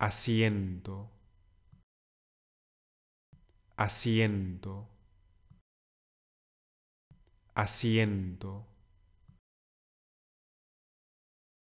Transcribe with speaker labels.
Speaker 1: asiento, asiento, asiento.